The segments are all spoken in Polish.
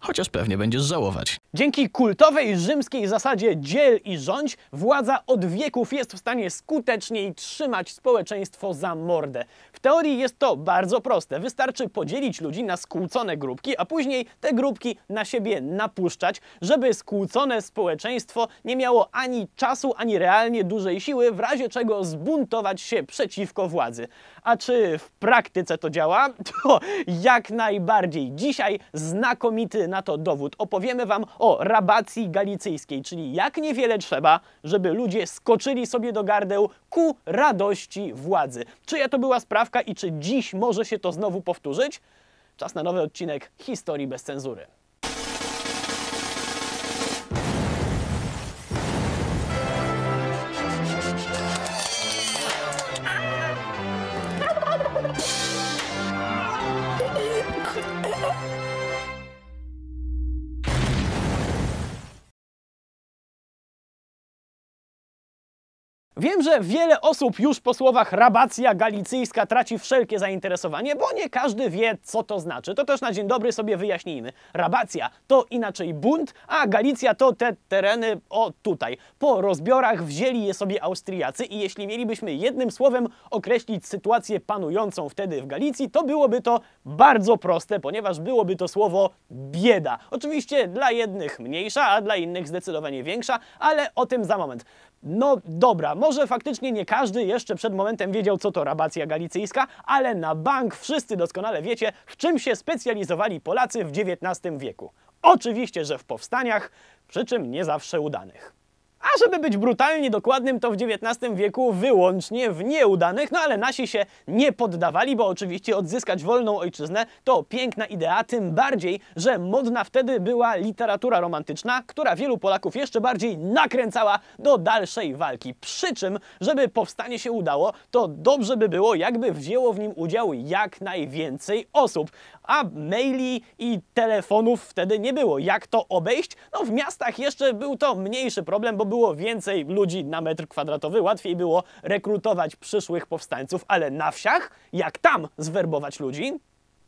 chociaż pewnie będziesz żałować. Dzięki kultowej rzymskiej zasadzie dziel i rządź, władza od wieków jest w stanie skuteczniej trzymać społeczeństwo za mordę. W teorii jest to bardzo proste. Wystarczy podzielić ludzi na skłócone grupki, a później te grupki na siebie napuszczać, żeby skłócone społeczeństwo nie miało ani czasu, ani realnie dużej siły, w razie czego zbuntować się przeciwko władzy. A czy w praktyce to działa? To jak najbardziej. Dzisiaj znakomity na to dowód. Opowiemy Wam o rabacji galicyjskiej, czyli jak niewiele trzeba, żeby ludzie skoczyli sobie do gardeł ku radości władzy. Czyja to była sprawka i czy dziś może się to znowu powtórzyć? Czas na nowy odcinek Historii bez cenzury. Wiem, że wiele osób już po słowach rabacja galicyjska traci wszelkie zainteresowanie, bo nie każdy wie, co to znaczy. To też na dzień dobry sobie wyjaśnijmy. Rabacja to inaczej bunt, a Galicja to te tereny o tutaj. Po rozbiorach wzięli je sobie Austriacy i jeśli mielibyśmy jednym słowem określić sytuację panującą wtedy w Galicji, to byłoby to bardzo proste, ponieważ byłoby to słowo bieda. Oczywiście dla jednych mniejsza, a dla innych zdecydowanie większa, ale o tym za moment. No dobra, może faktycznie nie każdy jeszcze przed momentem wiedział, co to rabacja galicyjska, ale na bank wszyscy doskonale wiecie, w czym się specjalizowali Polacy w XIX wieku. Oczywiście, że w powstaniach, przy czym nie zawsze udanych. A żeby być brutalnie dokładnym, to w XIX wieku wyłącznie w nieudanych, no ale nasi się nie poddawali, bo oczywiście odzyskać wolną ojczyznę to piękna idea, tym bardziej, że modna wtedy była literatura romantyczna, która wielu Polaków jeszcze bardziej nakręcała do dalszej walki. Przy czym, żeby powstanie się udało, to dobrze by było, jakby wzięło w nim udział jak najwięcej osób a maili i telefonów wtedy nie było. Jak to obejść? No w miastach jeszcze był to mniejszy problem, bo było więcej ludzi na metr kwadratowy, łatwiej było rekrutować przyszłych powstańców, ale na wsiach, jak tam zwerbować ludzi?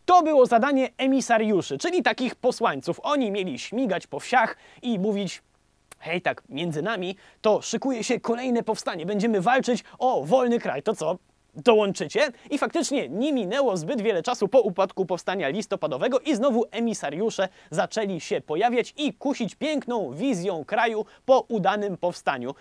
To było zadanie emisariuszy, czyli takich posłańców. Oni mieli śmigać po wsiach i mówić hej, tak między nami, to szykuje się kolejne powstanie, będziemy walczyć o wolny kraj. To co? dołączycie. I faktycznie nie minęło zbyt wiele czasu po upadku powstania listopadowego i znowu emisariusze zaczęli się pojawiać i kusić piękną wizją kraju po udanym powstaniu.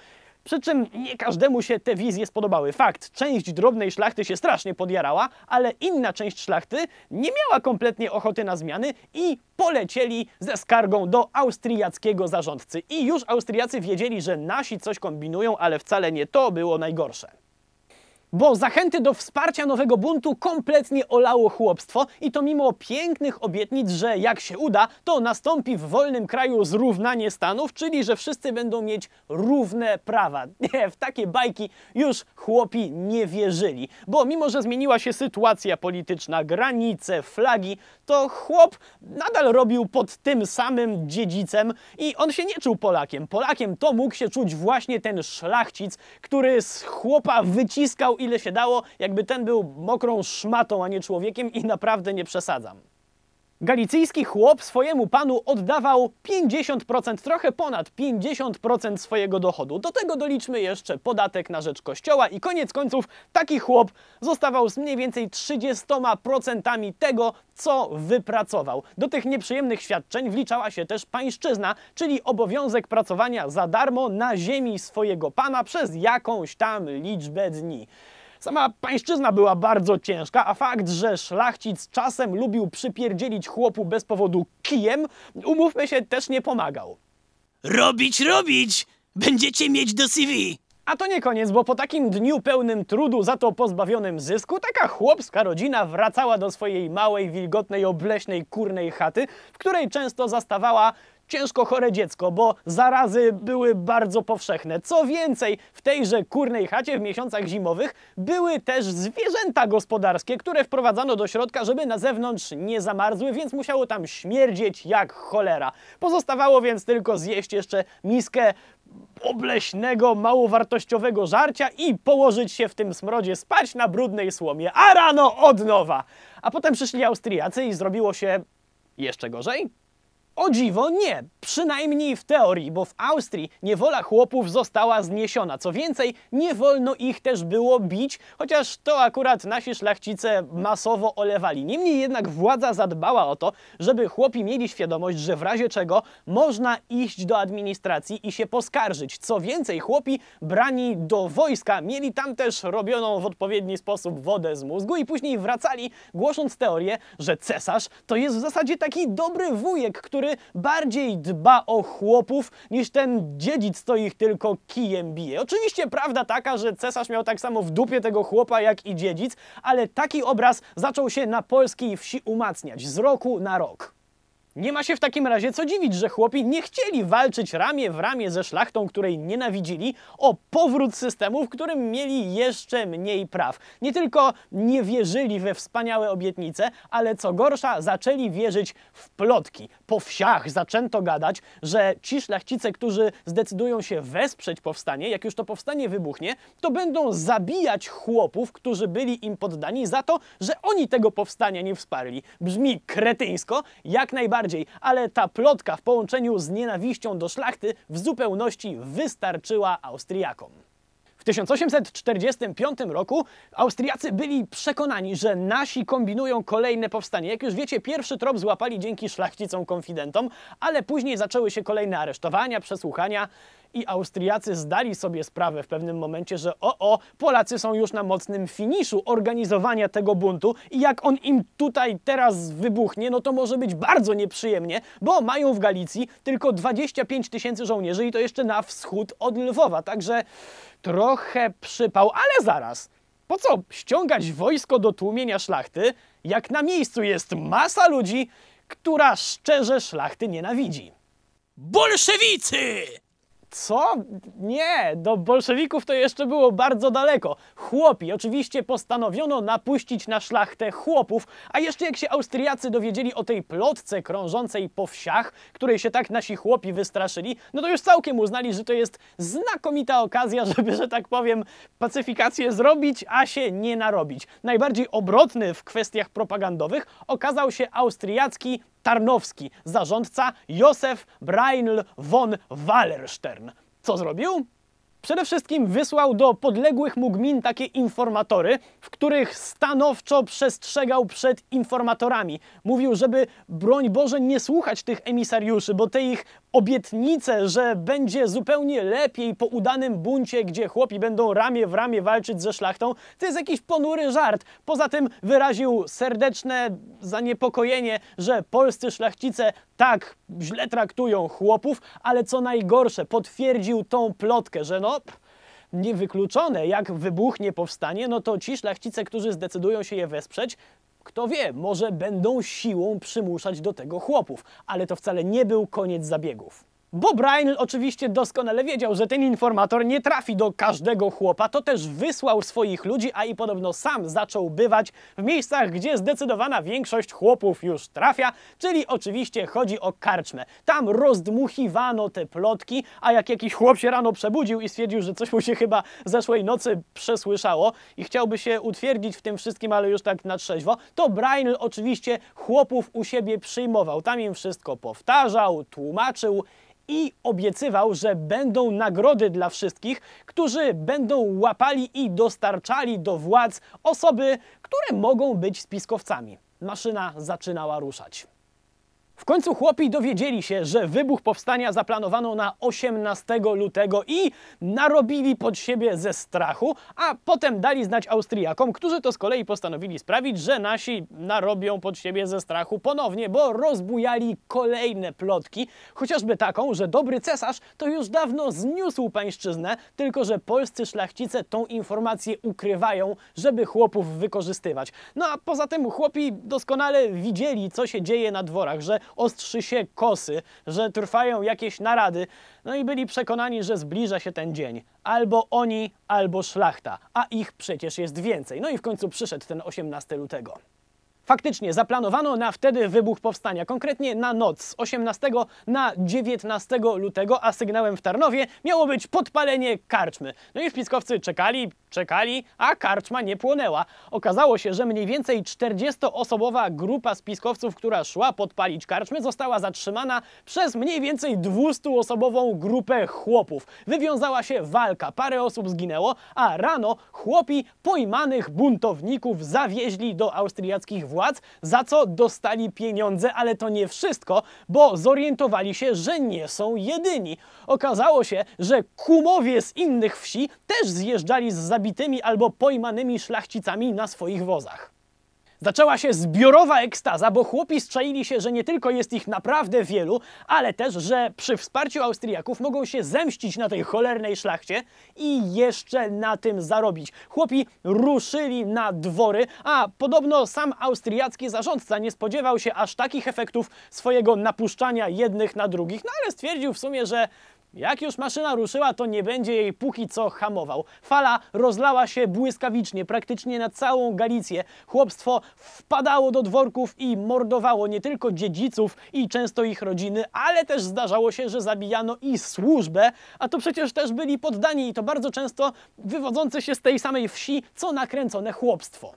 Przy czym nie każdemu się te wizje spodobały. Fakt, część drobnej szlachty się strasznie podjarała, ale inna część szlachty nie miała kompletnie ochoty na zmiany i polecieli ze skargą do austriackiego zarządcy. I już Austriacy wiedzieli, że nasi coś kombinują, ale wcale nie to było najgorsze. Bo zachęty do wsparcia nowego buntu kompletnie olało chłopstwo i to mimo pięknych obietnic, że jak się uda, to nastąpi w wolnym kraju zrównanie stanów, czyli że wszyscy będą mieć równe prawa. Nie, w takie bajki już chłopi nie wierzyli. Bo mimo, że zmieniła się sytuacja polityczna, granice, flagi, to chłop nadal robił pod tym samym dziedzicem i on się nie czuł Polakiem. Polakiem to mógł się czuć właśnie ten szlachcic, który z chłopa wyciskał ile się dało, jakby ten był mokrą szmatą, a nie człowiekiem i naprawdę nie przesadzam. Galicyjski chłop swojemu panu oddawał 50%, trochę ponad 50% swojego dochodu. Do tego doliczmy jeszcze podatek na rzecz kościoła i koniec końców taki chłop zostawał z mniej więcej 30% tego, co wypracował. Do tych nieprzyjemnych świadczeń wliczała się też pańszczyzna, czyli obowiązek pracowania za darmo na ziemi swojego pana przez jakąś tam liczbę dni. Sama pańszczyzna była bardzo ciężka, a fakt, że szlachcic czasem lubił przypierdzielić chłopu bez powodu kijem, umówmy się, też nie pomagał. Robić, robić! Będziecie mieć do CV! A to nie koniec, bo po takim dniu pełnym trudu, za to pozbawionym zysku, taka chłopska rodzina wracała do swojej małej, wilgotnej, obleśnej, kurnej chaty, w której często zastawała ciężko chore dziecko, bo zarazy były bardzo powszechne. Co więcej, w tejże kurnej chacie w miesiącach zimowych były też zwierzęta gospodarskie, które wprowadzano do środka, żeby na zewnątrz nie zamarzły, więc musiało tam śmierdzieć jak cholera. Pozostawało więc tylko zjeść jeszcze miskę obleśnego, małowartościowego żarcia i położyć się w tym smrodzie spać na brudnej słomie, a rano od nowa. A potem przyszli Austriacy i zrobiło się jeszcze gorzej. O dziwo nie, przynajmniej w teorii, bo w Austrii niewola chłopów została zniesiona. Co więcej, nie wolno ich też było bić, chociaż to akurat nasi szlachcice masowo olewali. Niemniej jednak władza zadbała o to, żeby chłopi mieli świadomość, że w razie czego można iść do administracji i się poskarżyć. Co więcej, chłopi brani do wojska mieli tam też robioną w odpowiedni sposób wodę z mózgu i później wracali, głosząc teorię, że cesarz to jest w zasadzie taki dobry wujek, który bardziej dba o chłopów niż ten dziedzic, co ich tylko kijem bije. Oczywiście prawda taka, że cesarz miał tak samo w dupie tego chłopa jak i dziedzic, ale taki obraz zaczął się na polskiej wsi umacniać z roku na rok. Nie ma się w takim razie co dziwić, że chłopi nie chcieli walczyć ramię w ramię ze szlachtą, której nienawidzili, o powrót systemu, w którym mieli jeszcze mniej praw. Nie tylko nie wierzyli we wspaniałe obietnice, ale co gorsza, zaczęli wierzyć w plotki. Po wsiach zaczęto gadać, że ci szlachcice, którzy zdecydują się wesprzeć powstanie, jak już to powstanie wybuchnie, to będą zabijać chłopów, którzy byli im poddani za to, że oni tego powstania nie wsparli. Brzmi kretyńsko, jak najbardziej ale ta plotka w połączeniu z nienawiścią do szlachty w zupełności wystarczyła Austriakom. W 1845 roku Austriacy byli przekonani, że nasi kombinują kolejne powstanie. Jak już wiecie, pierwszy trop złapali dzięki szlachcicom konfidentom, ale później zaczęły się kolejne aresztowania, przesłuchania i Austriacy zdali sobie sprawę w pewnym momencie, że o, o, Polacy są już na mocnym finiszu organizowania tego buntu i jak on im tutaj teraz wybuchnie, no to może być bardzo nieprzyjemnie, bo mają w Galicji tylko 25 tysięcy żołnierzy i to jeszcze na wschód od Lwowa, także trochę przypał, ale zaraz. Po co ściągać wojsko do tłumienia szlachty, jak na miejscu jest masa ludzi, która szczerze szlachty nienawidzi? Bolszewicy! Co? Nie, do bolszewików to jeszcze było bardzo daleko. Chłopi, oczywiście postanowiono napuścić na szlachtę chłopów, a jeszcze jak się Austriacy dowiedzieli o tej plotce krążącej po wsiach, której się tak nasi chłopi wystraszyli, no to już całkiem uznali, że to jest znakomita okazja, żeby, że tak powiem, pacyfikację zrobić, a się nie narobić. Najbardziej obrotny w kwestiach propagandowych okazał się austriacki Tarnowski, zarządca Józef Breinl von Wallerstern. Co zrobił? Przede wszystkim wysłał do podległych mu gmin takie informatory, w których stanowczo przestrzegał przed informatorami. Mówił, żeby broń Boże nie słuchać tych emisariuszy, bo te ich obietnice, że będzie zupełnie lepiej po udanym buncie, gdzie chłopi będą ramię w ramię walczyć ze szlachtą, to jest jakiś ponury żart. Poza tym wyraził serdeczne zaniepokojenie, że polscy szlachcice tak źle traktują chłopów, ale co najgorsze, potwierdził tą plotkę, że no stop, niewykluczone, jak wybuchnie powstanie, no to ci szlachcice, którzy zdecydują się je wesprzeć, kto wie, może będą siłą przymuszać do tego chłopów. Ale to wcale nie był koniec zabiegów. Bo Ryle oczywiście doskonale wiedział, że ten informator nie trafi do każdego chłopa, to też wysłał swoich ludzi, a i podobno sam zaczął bywać w miejscach, gdzie zdecydowana większość chłopów już trafia, czyli oczywiście chodzi o karczmę. Tam rozdmuchiwano te plotki, a jak jakiś chłop się rano przebudził i stwierdził, że coś mu się chyba zeszłej nocy przesłyszało i chciałby się utwierdzić w tym wszystkim, ale już tak na trzeźwo, to Brainl oczywiście chłopów u siebie przyjmował. Tam im wszystko powtarzał, tłumaczył i obiecywał, że będą nagrody dla wszystkich, którzy będą łapali i dostarczali do władz osoby, które mogą być spiskowcami. Maszyna zaczynała ruszać. W końcu chłopi dowiedzieli się, że wybuch powstania zaplanowano na 18 lutego i narobili pod siebie ze strachu, a potem dali znać Austriakom, którzy to z kolei postanowili sprawić, że nasi narobią pod siebie ze strachu ponownie, bo rozbujali kolejne plotki, chociażby taką, że dobry cesarz to już dawno zniósł pańszczyznę, tylko że polscy szlachcice tą informację ukrywają, żeby chłopów wykorzystywać. No a poza tym chłopi doskonale widzieli, co się dzieje na dworach, że ostrzy się kosy, że trwają jakieś narady, no i byli przekonani, że zbliża się ten dzień. Albo oni, albo szlachta, a ich przecież jest więcej. No i w końcu przyszedł ten 18 lutego. Faktycznie zaplanowano na wtedy wybuch powstania, konkretnie na noc z 18 na 19 lutego, a sygnałem w Tarnowie miało być podpalenie karczmy. No i spiskowcy czekali, Czekali, a karczma nie płonęła. Okazało się, że mniej więcej 40-osobowa grupa spiskowców, która szła podpalić karczmy, została zatrzymana przez mniej więcej 200-osobową grupę chłopów. Wywiązała się walka, parę osób zginęło, a rano chłopi pojmanych buntowników zawieźli do austriackich władz, za co dostali pieniądze, ale to nie wszystko, bo zorientowali się, że nie są jedyni. Okazało się, że kumowie z innych wsi też zjeżdżali z zabijania zabitymi albo pojmanymi szlachcicami na swoich wozach. Zaczęła się zbiorowa ekstaza, bo chłopi strzaili się, że nie tylko jest ich naprawdę wielu, ale też, że przy wsparciu Austriaków mogą się zemścić na tej cholernej szlachcie i jeszcze na tym zarobić. Chłopi ruszyli na dwory, a podobno sam austriacki zarządca nie spodziewał się aż takich efektów swojego napuszczania jednych na drugich, no ale stwierdził w sumie, że jak już maszyna ruszyła, to nie będzie jej póki co hamował. Fala rozlała się błyskawicznie, praktycznie na całą Galicję. Chłopstwo wpadało do dworków i mordowało nie tylko dziedziców i często ich rodziny, ale też zdarzało się, że zabijano i służbę, a to przecież też byli poddani i to bardzo często wywodzące się z tej samej wsi, co nakręcone chłopstwo.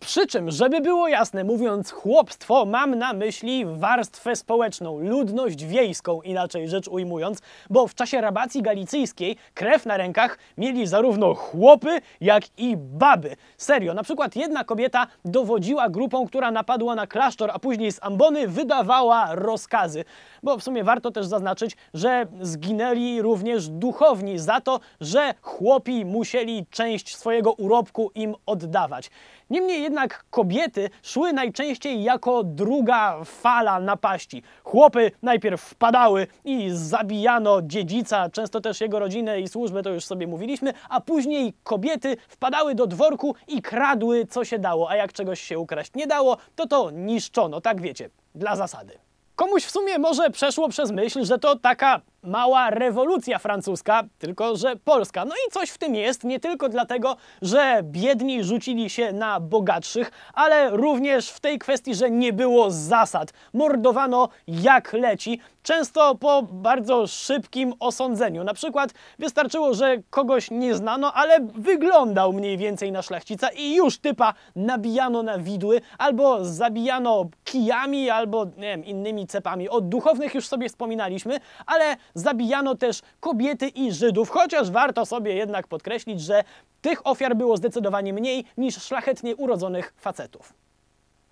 Przy czym, żeby było jasne, mówiąc chłopstwo, mam na myśli warstwę społeczną, ludność wiejską, inaczej rzecz ujmując, bo w czasie rabacji galicyjskiej krew na rękach mieli zarówno chłopy, jak i baby. Serio, na przykład jedna kobieta dowodziła grupą, która napadła na klasztor, a później z ambony wydawała rozkazy. Bo w sumie warto też zaznaczyć, że zginęli również duchowni za to, że chłopi musieli część swojego urobku im oddawać. Niemniej jednak kobiety szły najczęściej jako druga fala napaści. Chłopy najpierw wpadały i zabijano dziedzica, często też jego rodzinę i służbę, to już sobie mówiliśmy, a później kobiety wpadały do dworku i kradły co się dało, a jak czegoś się ukraść nie dało, to to niszczono, tak wiecie, dla zasady. Komuś w sumie może przeszło przez myśl, że to taka mała rewolucja francuska, tylko że polska. No i coś w tym jest, nie tylko dlatego, że biedni rzucili się na bogatszych, ale również w tej kwestii, że nie było zasad. Mordowano jak leci, często po bardzo szybkim osądzeniu. Na przykład wystarczyło, że kogoś nie znano, ale wyglądał mniej więcej na szlachcica i już typa nabijano na widły, albo zabijano kijami, albo nie wiem, innymi cepami. O duchownych już sobie wspominaliśmy, ale zabijano też kobiety i Żydów, chociaż warto sobie jednak podkreślić, że tych ofiar było zdecydowanie mniej niż szlachetnie urodzonych facetów.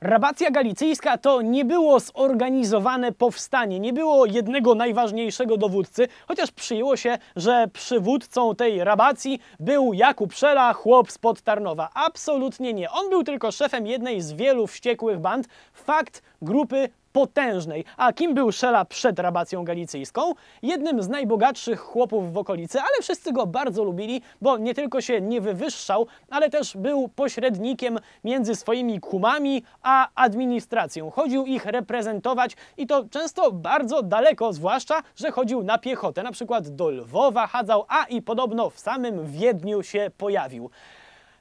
Rabacja galicyjska to nie było zorganizowane powstanie, nie było jednego najważniejszego dowódcy, chociaż przyjęło się, że przywódcą tej rabacji był Jakub Szela, chłop spod Tarnowa. Absolutnie nie. On był tylko szefem jednej z wielu wściekłych band. Fakt grupy potężnej. A kim był Szela przed rabacją galicyjską? Jednym z najbogatszych chłopów w okolicy, ale wszyscy go bardzo lubili, bo nie tylko się nie wywyższał, ale też był pośrednikiem między swoimi kumami a administracją. Chodził ich reprezentować i to często bardzo daleko, zwłaszcza, że chodził na piechotę, na przykład do Lwowa chadzał, a i podobno w samym Wiedniu się pojawił.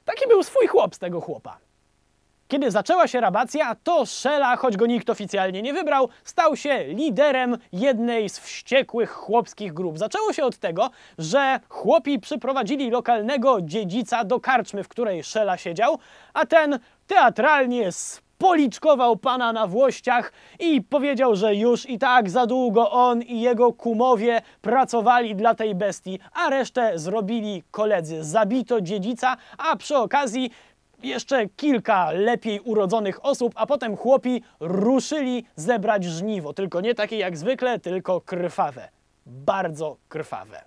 Taki był swój chłop z tego chłopa. Kiedy zaczęła się rabacja, to Szela, choć go nikt oficjalnie nie wybrał, stał się liderem jednej z wściekłych chłopskich grup. Zaczęło się od tego, że chłopi przyprowadzili lokalnego dziedzica do karczmy, w której Szela siedział, a ten teatralnie policzkował pana na włościach i powiedział, że już i tak za długo on i jego kumowie pracowali dla tej bestii, a resztę zrobili koledzy. Zabito dziedzica, a przy okazji jeszcze kilka lepiej urodzonych osób, a potem chłopi ruszyli zebrać żniwo. Tylko nie takie jak zwykle, tylko krwawe. Bardzo krwawe.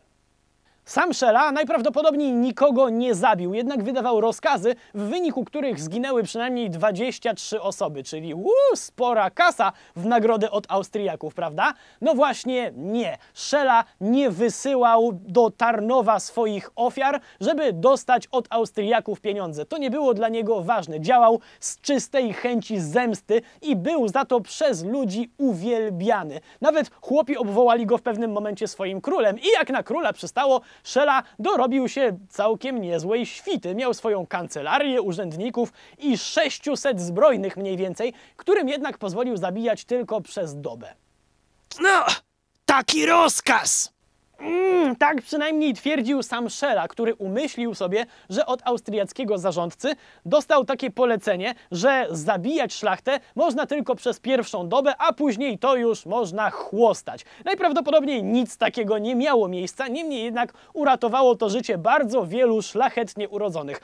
Sam Shela najprawdopodobniej nikogo nie zabił, jednak wydawał rozkazy, w wyniku których zginęły przynajmniej 23 osoby, czyli uu, spora kasa w nagrodę od Austriaków, prawda? No właśnie nie. Shela nie wysyłał do Tarnowa swoich ofiar, żeby dostać od Austriaków pieniądze. To nie było dla niego ważne. Działał z czystej chęci zemsty i był za to przez ludzi uwielbiany. Nawet chłopi obwołali go w pewnym momencie swoim królem i jak na króla przystało, Szela dorobił się całkiem niezłej świty. Miał swoją kancelarię urzędników i 600 zbrojnych mniej więcej, którym jednak pozwolił zabijać tylko przez dobę. No, taki rozkaz! Mm, tak przynajmniej twierdził sam Schella, który umyślił sobie, że od austriackiego zarządcy dostał takie polecenie, że zabijać szlachtę można tylko przez pierwszą dobę, a później to już można chłostać. Najprawdopodobniej nic takiego nie miało miejsca, niemniej jednak uratowało to życie bardzo wielu szlachetnie urodzonych.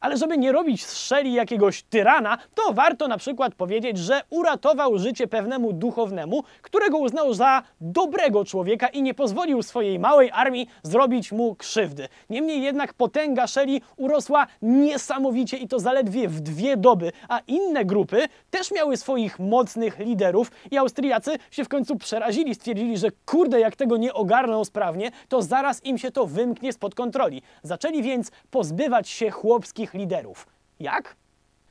Ale żeby nie robić z Shelley jakiegoś tyrana, to warto na przykład powiedzieć, że uratował życie pewnemu duchownemu, którego uznał za dobrego człowieka i nie pozwolił swojej małej armii zrobić mu krzywdy. Niemniej jednak potęga Shelley urosła niesamowicie i to zaledwie w dwie doby, a inne grupy też miały swoich mocnych liderów i Austriacy się w końcu przerazili, stwierdzili, że kurde, jak tego nie ogarną sprawnie, to zaraz im się to wymknie spod kontroli. Zaczęli więc pozbywać się chłopskich liderów. Jak?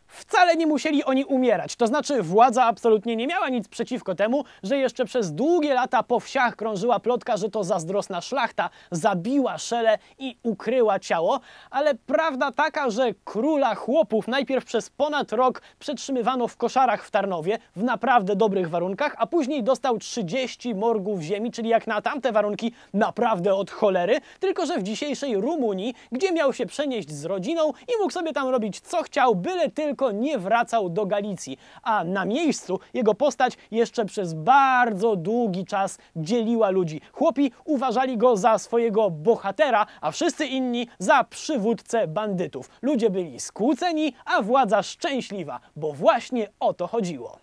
wcale nie musieli oni umierać. To znaczy władza absolutnie nie miała nic przeciwko temu, że jeszcze przez długie lata po wsiach krążyła plotka, że to zazdrosna szlachta zabiła Szelę i ukryła ciało, ale prawda taka, że króla chłopów najpierw przez ponad rok przetrzymywano w koszarach w Tarnowie w naprawdę dobrych warunkach, a później dostał 30 morgów ziemi, czyli jak na tamte warunki naprawdę od cholery, tylko że w dzisiejszej Rumunii, gdzie miał się przenieść z rodziną i mógł sobie tam robić co chciał, byle tylko tylko nie wracał do Galicji, a na miejscu jego postać jeszcze przez bardzo długi czas dzieliła ludzi. Chłopi uważali go za swojego bohatera, a wszyscy inni za przywódcę bandytów. Ludzie byli skłóceni, a władza szczęśliwa, bo właśnie o to chodziło.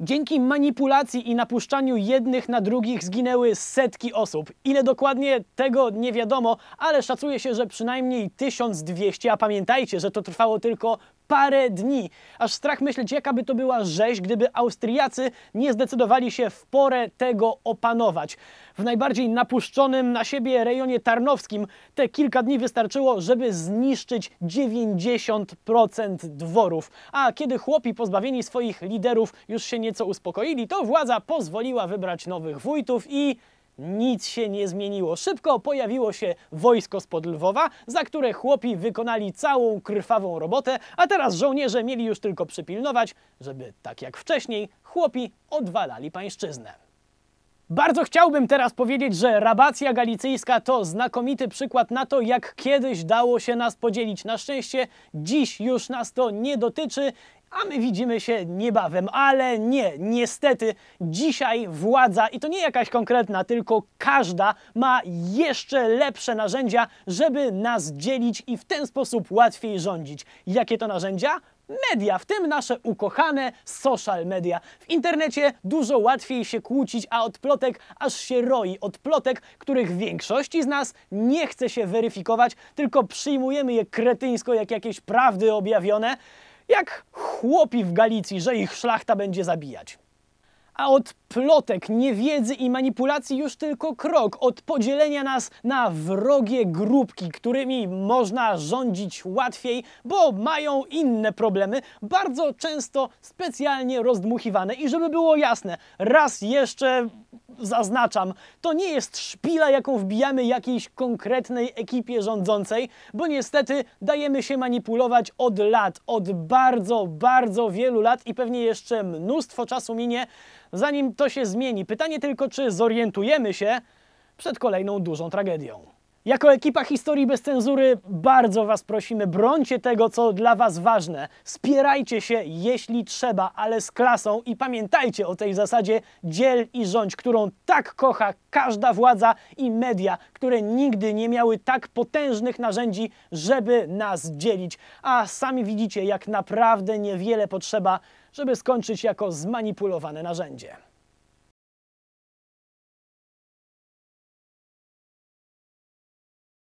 Dzięki manipulacji i napuszczaniu jednych na drugich zginęły setki osób. Ile dokładnie, tego nie wiadomo, ale szacuje się, że przynajmniej 1200, a pamiętajcie, że to trwało tylko parę dni. Aż strach myśleć, jaka by to była rzeź, gdyby Austriacy nie zdecydowali się w porę tego opanować. W najbardziej napuszczonym na siebie rejonie tarnowskim te kilka dni wystarczyło, żeby zniszczyć 90% dworów. A kiedy chłopi pozbawieni swoich liderów już się nieco uspokoili, to władza pozwoliła wybrać nowych wójtów i nic się nie zmieniło. Szybko pojawiło się wojsko spod Lwowa, za które chłopi wykonali całą krwawą robotę, a teraz żołnierze mieli już tylko przypilnować, żeby tak jak wcześniej chłopi odwalali pańszczyznę. Bardzo chciałbym teraz powiedzieć, że rabacja galicyjska to znakomity przykład na to, jak kiedyś dało się nas podzielić. Na szczęście dziś już nas to nie dotyczy a my widzimy się niebawem. Ale nie, niestety dzisiaj władza, i to nie jakaś konkretna, tylko każda, ma jeszcze lepsze narzędzia, żeby nas dzielić i w ten sposób łatwiej rządzić. Jakie to narzędzia? media, w tym nasze ukochane social media. W internecie dużo łatwiej się kłócić, a od plotek aż się roi. Od plotek, których większości z nas nie chce się weryfikować, tylko przyjmujemy je kretyńsko jak jakieś prawdy objawione jak chłopi w Galicji, że ich szlachta będzie zabijać. A od plotek, niewiedzy i manipulacji już tylko krok od podzielenia nas na wrogie grupki, którymi można rządzić łatwiej, bo mają inne problemy, bardzo często specjalnie rozdmuchiwane. I żeby było jasne, raz jeszcze zaznaczam, to nie jest szpila, jaką wbijamy jakiejś konkretnej ekipie rządzącej, bo niestety dajemy się manipulować od lat, od bardzo, bardzo wielu lat i pewnie jeszcze mnóstwo czasu minie, zanim to się zmieni. Pytanie tylko, czy zorientujemy się przed kolejną dużą tragedią. Jako ekipa Historii bez cenzury bardzo Was prosimy, brońcie tego, co dla Was ważne. Spierajcie się, jeśli trzeba, ale z klasą i pamiętajcie o tej zasadzie dziel i rządź, którą tak kocha każda władza i media, które nigdy nie miały tak potężnych narzędzi, żeby nas dzielić. A sami widzicie, jak naprawdę niewiele potrzeba, żeby skończyć jako zmanipulowane narzędzie.